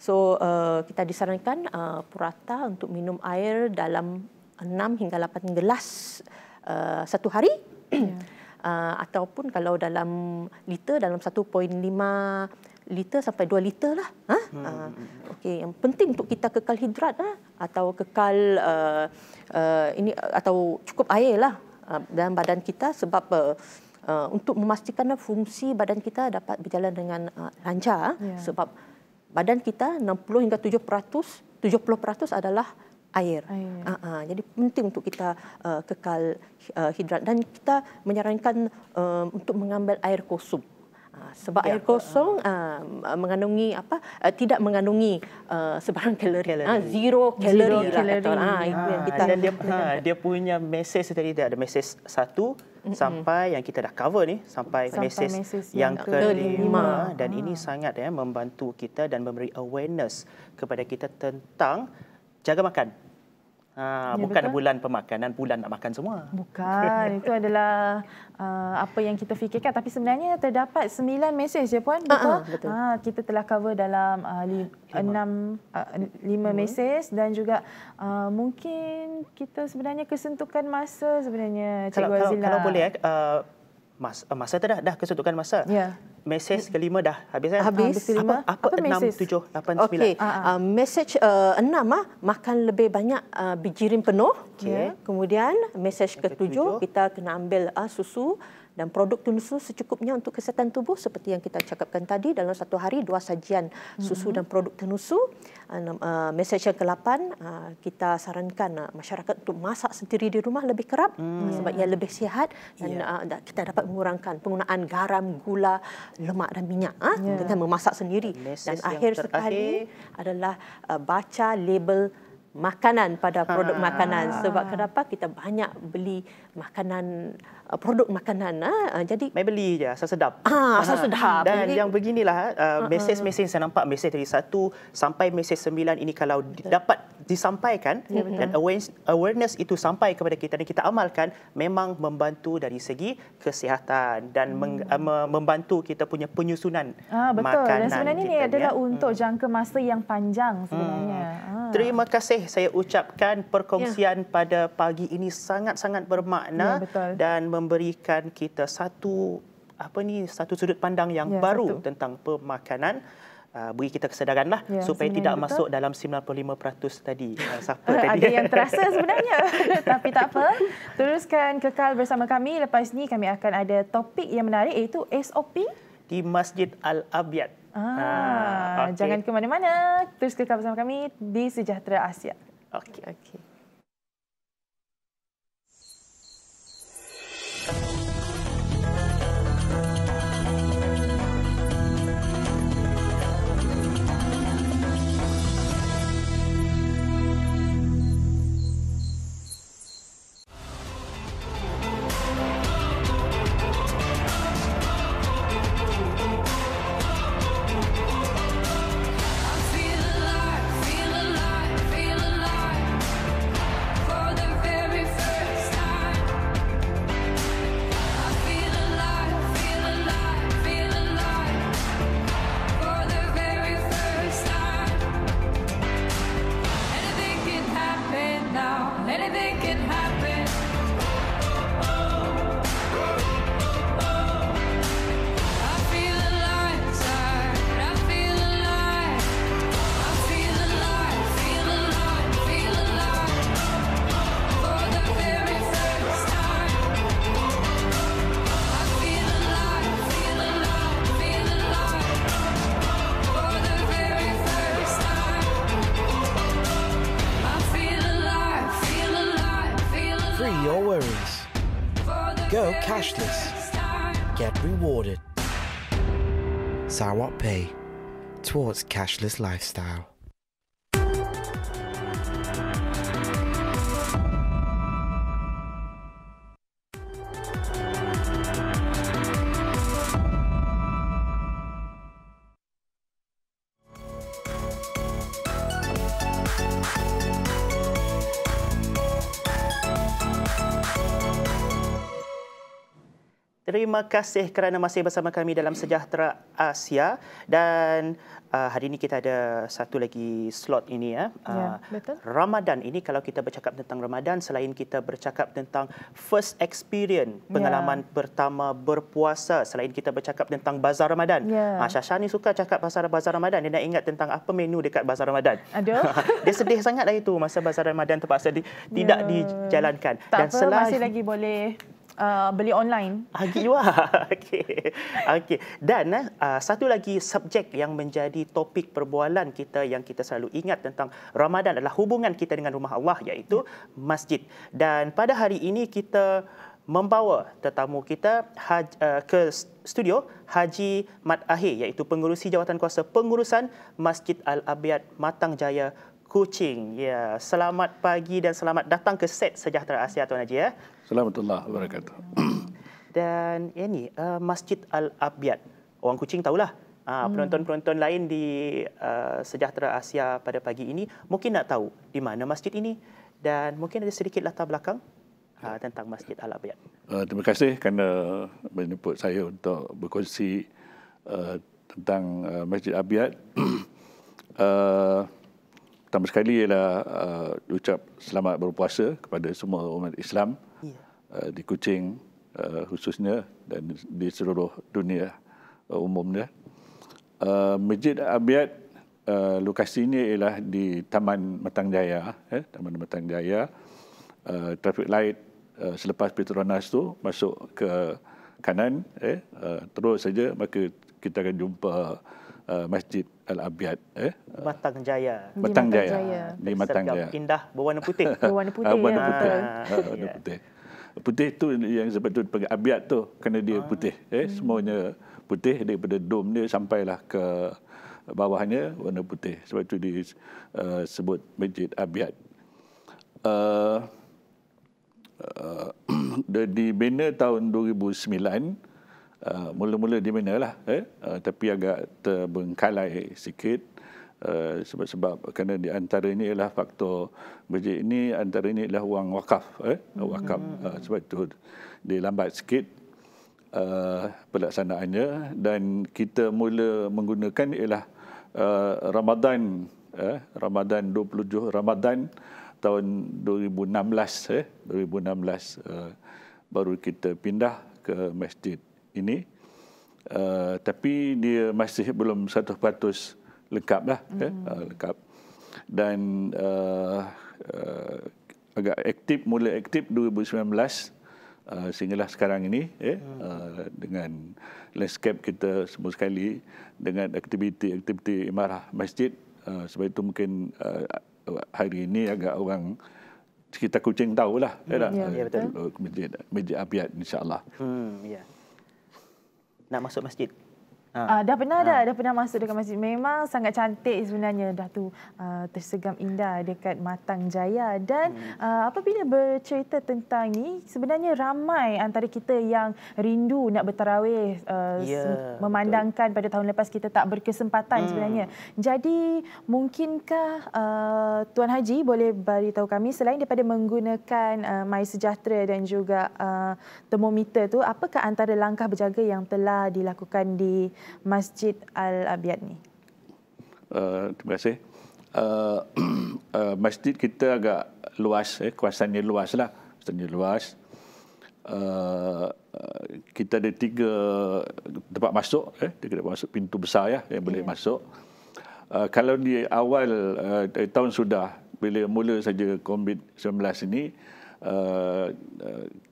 So uh, kita disarankan uh, purata untuk minum air dalam 6 hingga 8 gelas uh, satu hari. Yeah. Ya. Uh, ataupun kalau dalam liter dalam 1.5 liter sampai 2 liter lah. Ha? Uh, hmm, hmm, hmm. okay. Yang penting untuk kita kekal hidrat lah. atau kekal uh, uh, ini atau cukup air lah uh, dalam badan kita sebab uh, untuk memastikan fungsi badan kita dapat berjalan dengan uh, lancar ha? yeah. sebab badan kita 60 hingga 70% peratus adalah air. air. Uh, uh, jadi penting untuk kita uh, kekal uh, hidrat dan kita menyarankan uh, untuk mengambil air kosong. Ah, sebab ya, air kosong uh, mengandungi apa uh, tidak mengandungi uh, sebarang kalori, kalori. Ha, zero kalori zero lah kalori. ha, ha, itu yang kita dan dia, ha, dia punya message tadi ada message satu hmm sampai yang kita dah cover ni sampai, sampai mesej yang kelima ah. dan ha. ini sangat ya membantu kita dan memberi awareness kepada kita tentang jaga makan Ha, ya, bukan betul. bulan pemakanan, bulan nak makan semua. Bukan, itu adalah uh, apa yang kita fikirkan. Tapi sebenarnya terdapat sembilan mesej ya Puan, ah, betul? Uh-huh, betul. Ha, kita telah cover dalam uh, li- lima. enam, uh, lima mesej dan juga uh, mungkin kita sebenarnya kesentukan masa sebenarnya Cikgu kalau, Azila. Kalau, kalau boleh, uh, eh, masa, masa tu dah, dah kesentukan masa. Ya. Mesej kelima dah habis kan? Habis. habis kelima. Apa, apa, enam, tujuh, lapan, sembilan. Ah, ah. Uh, mesej uh, enam, uh, makan lebih banyak uh, bijirin penuh. Okay. Kemudian mesej ketujuh, ketujuh, kita kena ambil uh, susu dan produk susu secukupnya untuk kesihatan tubuh seperti yang kita cakapkan tadi dalam satu hari dua sajian susu mm-hmm. dan produk tenusu. Ah, ah, mesej yang ke-8 ah, kita sarankan masyarakat untuk masak sendiri di rumah lebih kerap hmm. sebab ia lebih sihat dan yeah. Ya. kita dapat mengurangkan penggunaan garam, gula, lemak dan minyak yeah. Ya. dengan memasak sendiri. Message dan akhir sekali adalah baca label makanan pada produk ha. makanan sebab kenapa kita banyak beli makanan Uh, produk makanan. Uh. jadi Mai beli je, asal sedap. Ah, asal ah, sedap. Dan jadi, yang beginilah, uh, uh, mesej-mesej saya nampak, mesej dari satu sampai mesej sembilan ini kalau betul. dapat disampaikan ya, dan awareness, itu sampai kepada kita dan kita amalkan, memang membantu dari segi kesihatan dan hmm. membantu kita punya penyusunan ah, betul. makanan. Betul, dan sebenarnya kita, ini ya. adalah ya. untuk hmm. jangka masa yang panjang hmm. sebenarnya. Hmm. Terima kasih saya ucapkan perkongsian ya. pada pagi ini sangat-sangat bermakna ya, dan memberikan kita satu apa ni satu sudut pandang yang ya, baru satu. tentang pemakanan uh, ah, bagi kita kesedaranlah ya, supaya tidak betul. masuk dalam 95% tadi uh, tadi ada yang terasa sebenarnya tapi tak apa teruskan kekal bersama kami lepas ni kami akan ada topik yang menarik iaitu SOP di Masjid Al-Abyad. Ah, ah okay. jangan ke mana-mana. Terus kekal bersama kami di Sejahtera Asia. Okey. okay. towards cashless lifestyle. terima kasih kerana masih bersama kami dalam Sejahtera Asia dan uh, hari ini kita ada satu lagi slot ini ya. ya uh, ya Ramadan ini kalau kita bercakap tentang Ramadan selain kita bercakap tentang first experience ya. pengalaman ya. pertama berpuasa selain kita bercakap tentang bazar Ramadan. Ya. Uh, ah, Syasha ni suka cakap pasal bazar Ramadan dia nak ingat tentang apa menu dekat bazar Ramadan. Ada. dia sedih sangatlah itu masa bazar Ramadan terpaksa di, ya. tidak dijalankan tak dan apa, selain masih lagi boleh uh, beli online. Agi wah. Okay, okay. Dan eh, uh, satu lagi subjek yang menjadi topik perbualan kita yang kita selalu ingat tentang Ramadan adalah hubungan kita dengan rumah Allah iaitu masjid. Dan pada hari ini kita membawa tetamu kita haj, uh, ke studio Haji Mat Ahir iaitu pengurusi jawatan kuasa pengurusan Masjid Al-Abiyat Matang Jaya Kucing. Ya, yeah. selamat pagi dan selamat datang ke set Sejahtera Asia Tuan Haji ya. Assalamualaikum wabarakatuh. Dan ini ya uh, eh, Masjid Al Abiyat. Orang Kucing tahulah. Uh, penonton-penonton lain di uh, Sejahtera Asia pada pagi ini mungkin nak tahu di mana masjid ini dan mungkin ada sedikit latar belakang uh, tentang Masjid Al Abiyat. Uh, eh, terima kasih kerana menjemput saya untuk berkongsi uh, tentang uh, Masjid Al Abiyat. uh, Pertama sekali ialah uh, ucap selamat berpuasa kepada semua umat Islam. Eh, di Kuching eh, khususnya dan di seluruh dunia eh, umumnya. Uh, Masjid Abiyat lokasi ini ialah di Taman Matang Jaya, Taman Matang Jaya. traffic light selepas Petronas tu masuk ke kanan terus saja maka kita akan jumpa Masjid Al-Abiyat. Matang Jaya. Matang, Jaya. Di Matang Jaya. Indah, berwarna putih. berwarna putih. Ha, putih. Ah. Ah, putih tu yang sepatutnya pengabiat tu kerana dia ah. putih eh hmm. semuanya putih daripada dom dia sampailah ke bawahnya warna putih sebab itu disebut eh, masjid abiat uh, uh, dibina tahun 2009 Uh, mula-mula dibina lah eh? uh, tapi agak terbengkalai sikit sebab-sebab eh, kerana di antara ini ialah faktor masjid ini antara ini ialah wang wakaf eh wakaf mm-hmm. uh, sebab itu dilambat lambat sikit uh, pelaksanaannya dan kita mula menggunakan ialah uh, Ramadan eh Ramadan 27 Ramadan tahun 2016 eh 2016 uh, baru kita pindah ke masjid ini uh, tapi dia masih belum 100% lengkap lah, mm. eh, uh, lengkap dan uh, uh, agak aktif, mula aktif 2019 uh, sehinggalah sekarang ini eh, mm. uh, dengan landscape kita semua sekali dengan aktiviti-aktiviti imarah masjid uh, sebab itu mungkin uh, hari ini agak orang kita kucing tahu lah, ya mm. ya, ya, Masjid, masjid abiat insyaAllah. Hmm, ya. Nak masuk masjid? Ha. Uh, dah pernah ada, ha. dah pernah masuk dekat masjid. Memang sangat cantik sebenarnya. Dah tu uh, ah, tersegam indah dekat Matang Jaya. Dan hmm. uh, apabila bercerita tentang ini sebenarnya ramai antara kita yang rindu nak bertarawih uh, yeah, ya, memandangkan betul. pada tahun lepas kita tak berkesempatan hmm. sebenarnya. Jadi mungkinkah uh, Tuan Haji boleh beritahu kami selain daripada menggunakan uh, My Sejahtera dan juga uh, termometer tu, apakah antara langkah berjaga yang telah dilakukan di Masjid al Abiad ni? Uh, terima kasih. Uh, uh, masjid kita agak luas, eh, kuasanya luas lah. Kuasanya luas. Uh, kita ada tiga tempat masuk, eh, tiga tempat masuk pintu besar ya yang boleh yeah. masuk. Uh, kalau di awal uh, tahun sudah bila mula saja COVID-19 ini, uh,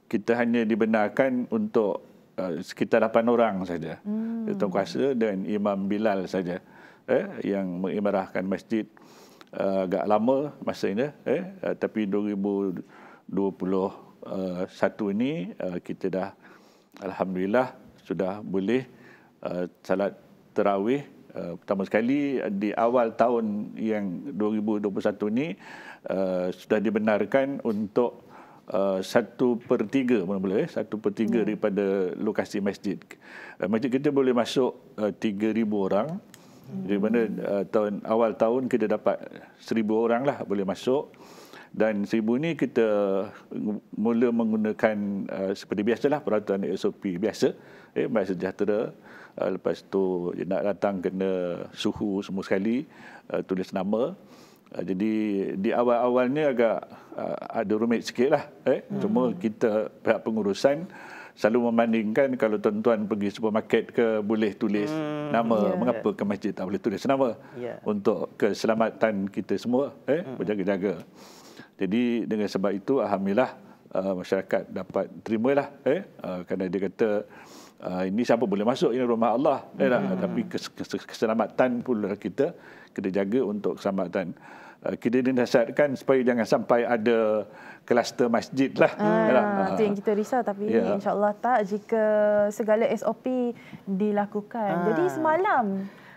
kita hanya dibenarkan untuk Eh, sekitar 8 orang saja. Hmm. Tuan Kuasa dan Imam Bilal saja eh, yang mengimarahkan masjid uh, agak lama masa eh, ini. Eh, uh, tapi 2021 ini uh, kita dah Alhamdulillah sudah boleh uh, salat terawih Uh, pertama sekali di awal tahun yang 2021 ini uh, sudah dibenarkan untuk Uh, satu uh, per tiga mana boleh satu per tiga hmm. daripada lokasi masjid uh, masjid kita boleh masuk uh, tiga uh, ribu orang hmm. di mana uh, tahun awal tahun kita dapat seribu orang lah boleh masuk dan seribu ni kita mula menggunakan uh, seperti biasalah peraturan SOP biasa eh, masa jatuh uh, lepas tu nak datang kena suhu semua sekali uh, tulis nama Ah, jadi di awal-awalnya awal agak uh, ada rumit sikit lah. Eh? Hmm. Cuma kita pihak pengurusan selalu membandingkan kalau tuan-tuan pergi supermarket ke boleh tulis hmm. nama. Yeah. Ya. Mengapa ke masjid tak boleh tulis nama yeah. untuk keselamatan kita semua eh? hmm. berjaga-jaga. Jadi dengan sebab itu Alhamdulillah uh, masyarakat dapat terima lah. Eh? Uh, kerana dia kata... Ah, ini siapa boleh masuk ini rumah Allah ya hmm. tak? tapi keselamatan pula kita kita jaga untuk keselamatan ah, kita dinasihatkan supaya jangan sampai ada kluster masjid lah. Ah, ya itu ah. yang kita risau tapi yeah. insyaAllah tak jika segala SOP dilakukan. Ah. Jadi semalam.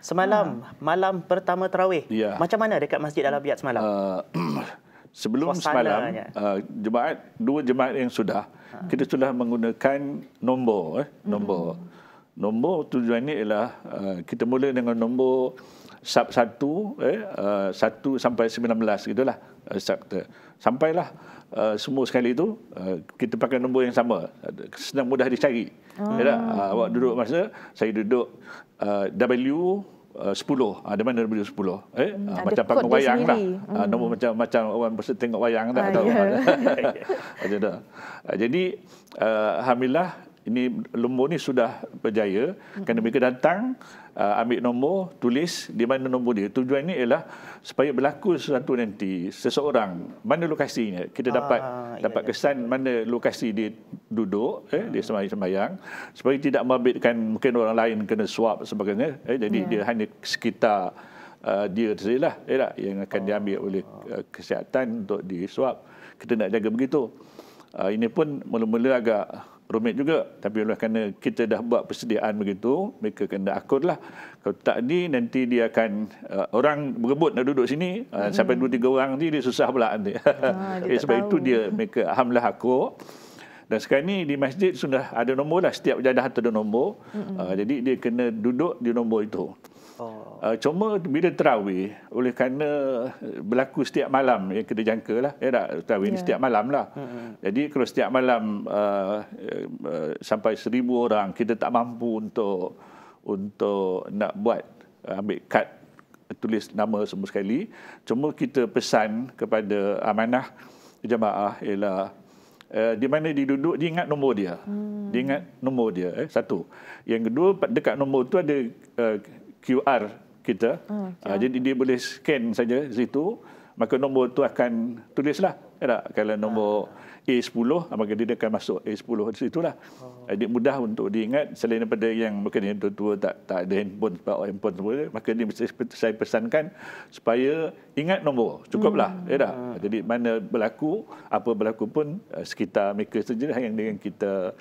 Semalam, ah. malam pertama terawih. Yeah. Macam mana dekat masjid Al-Abiyat semalam? Uh, sebelum Suasana semalam uh, jemaat dua jemaat yang sudah ha. kita sudah menggunakan nombor eh nombor mm-hmm. nombor tujuannya ialah uh, kita mula dengan nombor sub 1 eh uh, 1 sampai 19 gitulah uh, sakta sampailah Uh, semua sekali itu uh, kita pakai nombor yang sama senang mudah dicari. Ya oh. uh, awak duduk masa saya duduk uh, W uh, 10 ada ah, mana nombor 10 eh hmm, uh, macam panggung wayang lah ah, hmm. uh, nombor macam macam orang mesti tengok wayang lah ah, tahu yeah. Ya. jadi uh, jadi alhamdulillah ini lembu ni sudah berjaya hmm. kerana mereka datang uh, ambil nombor tulis di mana nombor dia tujuan ni ialah supaya berlaku sesuatu nanti seseorang mana lokasinya kita dapat ah, dapat ya, ya. kesan mana lokasi dia duduk eh ah. dia sembahyang sembahyang supaya tidak membabitkan mungkin orang lain kena suap sebagainya eh jadi yeah. dia hanya sekitar uh, dia sajalah ya eh, lah, yang akan oh. diambil oleh uh, kesihatan untuk disuap kita nak jaga begitu uh, ini pun mula-mula agak rumit juga tapi oleh kerana kita dah buat persediaan begitu mereka kena akurlah kalau tak ni nanti dia akan uh, orang berebut nak duduk sini uh, hmm sampai 2 3 orang ni dia susah pula nanti ah, dia eh, sebab tahu. itu dia mereka alhamdulillah akur dan sekarang ni di masjid sudah ada nombor lah. Setiap jadah itu ada nombor. Mm-hmm. Uh, jadi dia kena duduk di nombor itu. Oh. Uh, cuma bila terawih, oleh kerana berlaku setiap malam yang kita jangka lah. Ya tak? Terawih yeah. ni ya. setiap malam lah. Mm-hmm. Jadi kalau setiap malam uh, uh, sampai seribu orang, kita tak mampu untuk untuk nak buat uh, ambil kad tulis nama semua sekali. Cuma kita pesan kepada amanah jemaah ialah Eh, di mana dia duduk, dia ingat nombor dia. Hmm. Dia ingat nombor dia, eh, satu. Yang kedua, dekat nombor tu ada uh, eh, QR kita. Oh, ah, okay. uh, jadi dia boleh scan saja situ, maka nombor tu akan tulislah. Ya tak? Kalau nombor... Ah. A10 maka dia akan masuk A10 di situlah. Oh. Jadi mudah untuk diingat selain daripada yang mungkin yang tua-tua tak tak ada handphone sebab handphone semua maka ni saya pesankan supaya ingat nombor cukuplah hmm. ya dah. Ah. Jadi mana berlaku apa berlaku pun eh, sekitar mereka sajalah yang dengan kita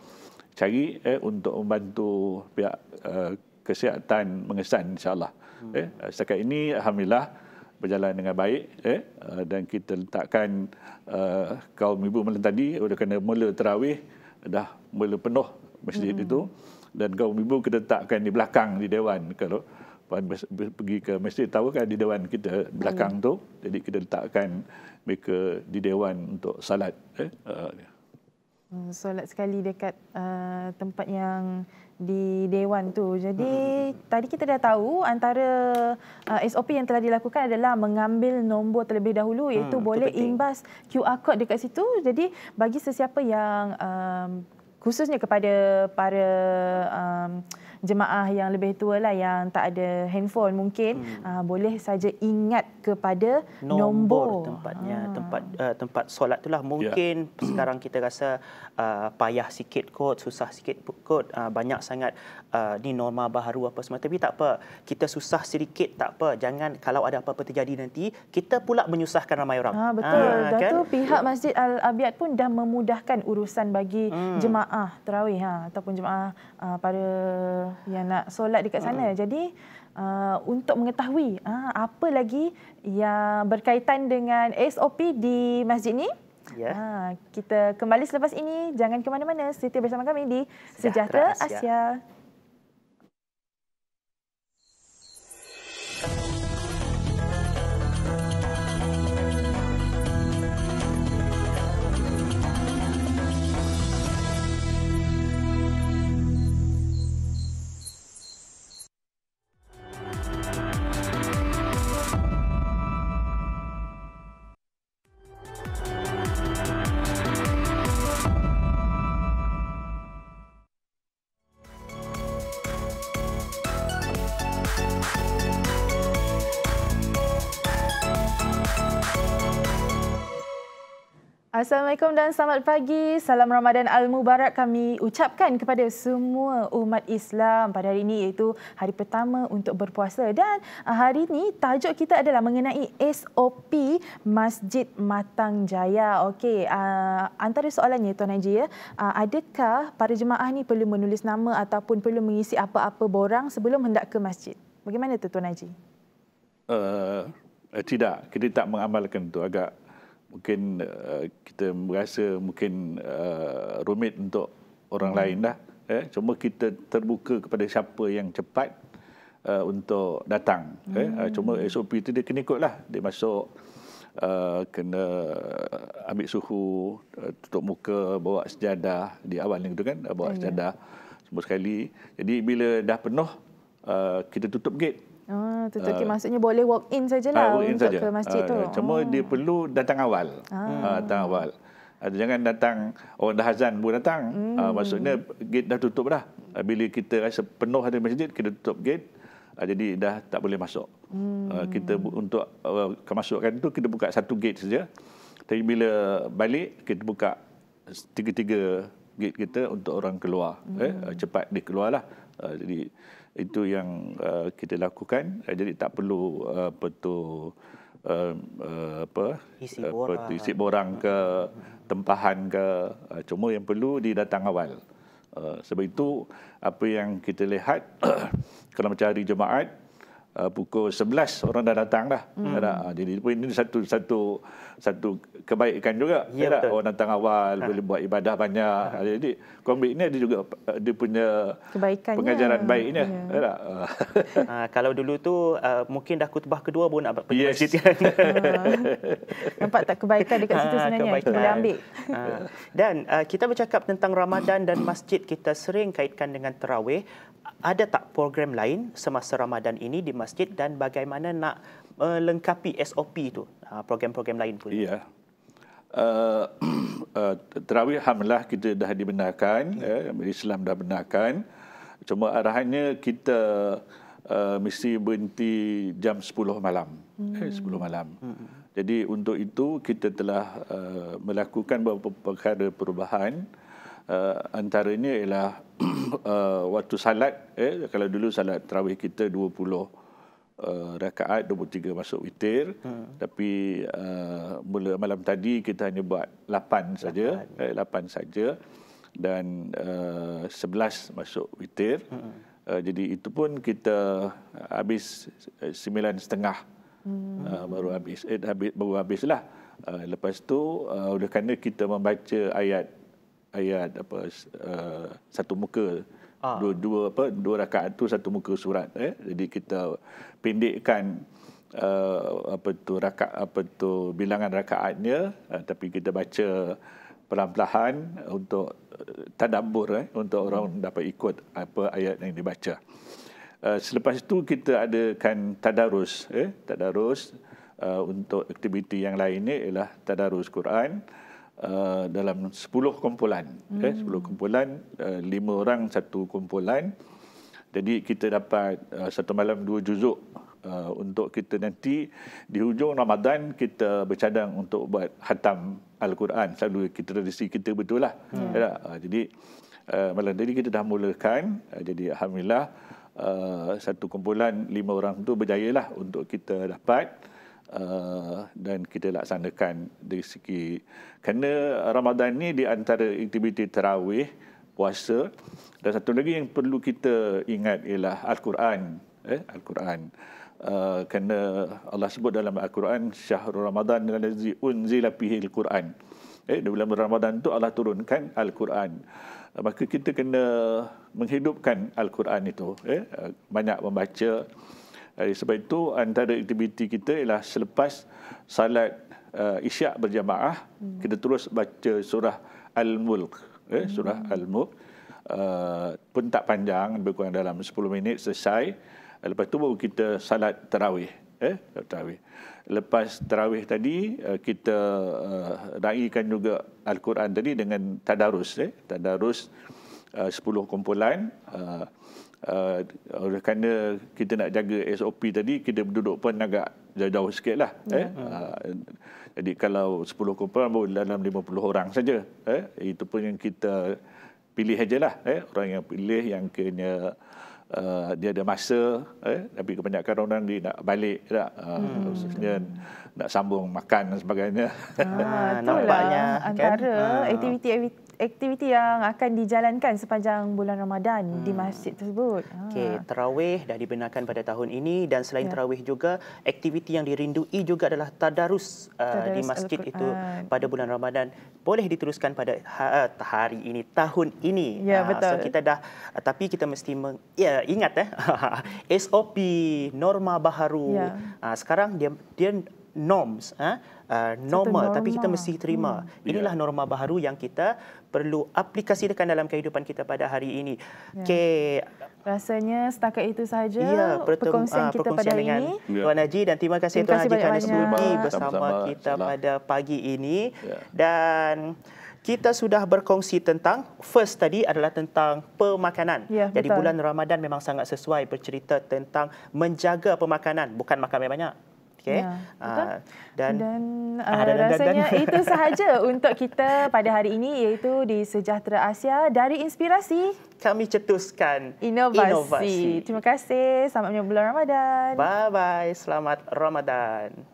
cari eh, untuk membantu pihak uh, kesihatan mengesan insyaAllah. Hmm. Eh, setakat ini Alhamdulillah berjalan dengan baik eh? Uh, dan kita letakkan uh, kaum ibu malam tadi sudah kena mula terawih dah mula penuh masjid mm-hmm. itu dan kaum ibu kita letakkan di belakang di dewan kalau puan pergi ke masjid tahu kan di dewan kita belakang mm. tu jadi kita letakkan mereka di dewan untuk salat eh? uh, Hmm, solat sekali dekat uh, tempat yang di dewan tu. Jadi hmm. hmm, hmm tadi kita dah tahu antara uh, SOP yang telah dilakukan adalah mengambil nombor terlebih dahulu iaitu hmm, boleh imbas QR code dekat situ. Jadi bagi sesiapa yang um, khususnya kepada para um, jemaah yang lebih tua lah yang tak ada handphone mungkin hmm. uh, boleh saja ingat kepada nombor, nombor. tempatnya ah. tempat uh, tempat solat itulah mungkin yeah. sekarang kita rasa uh, payah sikit kot susah sikit kot uh, banyak sangat uh, ni norma baharu apa semua tapi tak apa kita susah sedikit tak apa jangan kalau ada apa-apa terjadi nanti kita pula menyusahkan ramai orang ha betul ha, dan kan? tu pihak masjid al abiat pun dah memudahkan urusan bagi hmm. jemaah terawih ha ataupun jemaah uh, pada yang nak solat dekat sana hmm. jadi Uh, untuk mengetahui uh, apa lagi yang berkaitan dengan SOP di masjid ini, yeah. Ya. uh, kita kembali selepas ini. Jangan ke mana-mana, setia bersama kami di Sejahtera Asia. Asia. Assalamualaikum dan selamat pagi. Salam Ramadan Al-Mubarak kami ucapkan kepada semua umat Islam pada hari ini iaitu hari pertama untuk berpuasa. Dan ah, hari ini tajuk kita adalah mengenai SOP Masjid Matang Jaya. Okey, uh, antara soalannya Tuan Haji, ya, uh, adakah para jemaah ini perlu menulis nama ataupun perlu mengisi apa-apa borang sebelum hendak ke masjid? Bagaimana itu Tuan Haji? Uh, tidak, kita tak mengamalkan itu agak mungkin uh, kita merasa mungkin uh, rumit untuk orang hmm. lain dah. Eh? Cuma kita terbuka kepada siapa yang cepat uh, untuk datang. Eh? Hmm. Cuma SOP itu dia kena ikutlah. Dia masuk, uh, kena ambil suhu, uh, tutup muka, bawa sejadah. Di awal itu kan, bawa hmm. sejadah semua sekali. Jadi bila dah penuh, uh, kita tutup gate. Oh, ah, tutup uh, ah. maksudnya boleh walk in sajalah ah, walk in untuk saja. ke masjid uh, tu. Cuma oh. dia perlu datang awal. Ah. Uh, datang awal. Uh, jangan datang orang dah azan baru datang. Hmm. Uh, maksudnya gate dah tutup dah. Uh, bila kita rasa penuh ada masjid kita tutup gate. Uh, jadi dah tak boleh masuk. Hmm. Uh, kita untuk uh, kemasukan tu kita buka satu gate saja. Tapi bila balik kita buka tiga-tiga gate kita untuk orang keluar. Eh, hmm. Eh? Uh, cepat dia keluarlah. Uh, jadi itu yang uh, kita lakukan uh, jadi tak perlu uh, betul uh, um, uh, apa uh, betul lah. isi borang ke tempahan ke uh, cuma yang perlu didatang awal uh, sebab itu apa yang kita lihat kalau mencari jemaat uh, pukul 11 orang dah datang dah. Hmm. Ada. Ha, jadi ini satu satu satu kebaikan juga. Ya, ada orang datang awal ha. boleh buat ibadah banyak. Ha. Jadi COVID ini ada juga uh, dia punya kebaikan pengajaran baiknya. Ya. Ada. Ha. Ha, kalau dulu tu uh, mungkin dah kutbah kedua pun nak pergi yes. masjid. Ha. Nampak tak kebaikan dekat situ ha, sebenarnya kebaikan. boleh ambil. Ha. Dan uh, kita bercakap tentang Ramadan dan masjid kita sering kaitkan dengan terawih ada tak program lain semasa Ramadan ini di masjid dan bagaimana nak melengkapi SOP itu ah, program-program lain pun? Iya. Uh, uh, terawih alhamdulillah kita dah dibenarkan hmm. ya eh, Islam dah benarkan cuma arahannya kita uh, mesti berhenti jam 10 malam hmm. 10 malam hmm. jadi untuk itu kita telah uh, melakukan beberapa perkara perubahan uh, antaranya ialah uh, waktu salat eh kalau dulu salat tarawih kita 20 uh, eh, rakaat 23 masuk witir hmm. tapi uh, malam tadi kita hanya buat 8 saja eh 8 saja dan uh, 11 masuk witir hmm. uh, jadi itu pun kita habis 9.30 hmm. uh, baru habis eh habis baru habislah Uh, lepas tu uh, oleh kerana kita membaca ayat ayat apa uh, satu muka ah. dua dua apa dua rakaat tu satu muka surat eh jadi kita pendekkan uh, apa tu rakaat apa tu bilangan rakaatnya uh, tapi kita baca perlahan-lahan untuk uh, tadabbur eh untuk orang hmm. dapat ikut apa ayat yang dibaca uh, selepas itu kita adakan tadarus eh tadarus uh, untuk aktiviti yang lain ni ialah tadarus Quran uh, dalam 10 kumpulan. Hmm. Eh, 10 kumpulan, uh, 5 orang satu kumpulan. Jadi kita dapat uh, satu malam dua juzuk uh, untuk kita nanti di hujung Ramadan kita bercadang untuk buat hatam Al-Quran. Selalu kita tradisi kita betul lah. Hmm. Ya uh, jadi uh, malam tadi kita dah mulakan. Uh, jadi Alhamdulillah uh, satu kumpulan lima orang tu berjaya lah untuk kita dapat. Uh, dan kita laksanakan dari segi kerana Ramadan ni di antara aktiviti terawih, puasa dan satu lagi yang perlu kita ingat ialah Al-Quran eh Al-Quran uh, kerana Allah sebut dalam Al-Quran Syahrul Ramadan allazi unzila fihi al-Quran eh dalam bulan Ramadan tu Allah turunkan Al-Quran uh, maka kita kena menghidupkan Al-Quran itu eh uh, banyak membaca jadi sebab itu antara aktiviti kita ialah selepas salat uh, isyak berjamaah hmm. kita terus baca surah Al-Mulk. Eh, hmm. surah hmm. Al-Mulk uh, pun tak panjang, lebih kurang dalam 10 minit selesai. Lepas itu baru kita salat tarawih. Eh, tarawih. Lepas tarawih tadi uh, kita uh, raikan juga Al-Quran tadi dengan tadarus. Eh, tadarus uh, 10 kumpulan. Uh, uh, oleh kerana kita nak jaga SOP tadi kita duduk pun agak jauh-jauh lah. yeah. eh uh, jadi kalau 10 kumpulan boleh dalam 50 orang saja eh itu pun yang kita pilih sajalah eh orang yang pilih yang kena uh, eh, dia ada masa eh tapi kebanyakan orang dia nak balik tak uh, ah, hmm. khususnya nak sambung makan dan sebagainya ah, nampaknya kan? antara ah. aktiviti-aktiviti aktiviti yang akan dijalankan sepanjang bulan Ramadan hmm. di masjid tersebut. Ha. Okey, tarawih dah dibenarkan pada tahun ini dan selain ya. tarawih juga aktiviti yang dirindui juga adalah tadarus, uh, tadarus di masjid itu pada bulan Ramadan boleh diteruskan pada ha, ha, hari ini tahun ini. Ya, ah, betul. so kita dah uh, tapi kita mesti meng, ya ingat eh SOP norma baharu. Ya. Uh, sekarang dia dia norms eh Uh, normal tapi kita mesti terima. Hmm. Inilah yeah. norma baru yang kita perlu aplikasikan dalam kehidupan kita pada hari ini. Yeah. Okay. Rasanya setakat itu sahaja ya, pertum, perkongsian ah, kita perkongsian pada hari ini. Tuan Haji dan terima kasih terima Tuan Haji kerana sudi bersama Sama-sama. kita Sama. pada pagi ini. Ya. Dan kita sudah berkongsi tentang first tadi adalah tentang pemakanan. Ya, Jadi bulan Ramadan memang sangat sesuai bercerita tentang menjaga pemakanan, bukan makan banyak-banyak. Okay. Ya, uh, dan dan uh, ah, ah rasanya dan, dan. itu sahaja untuk kita pada hari ini iaitu di Sejahtera Asia dari Inspirasi. Kami cetuskan inovasi. inovasi. Terima kasih. Selamat menyambut bulan Ramadan. Bye-bye. Selamat Ramadan.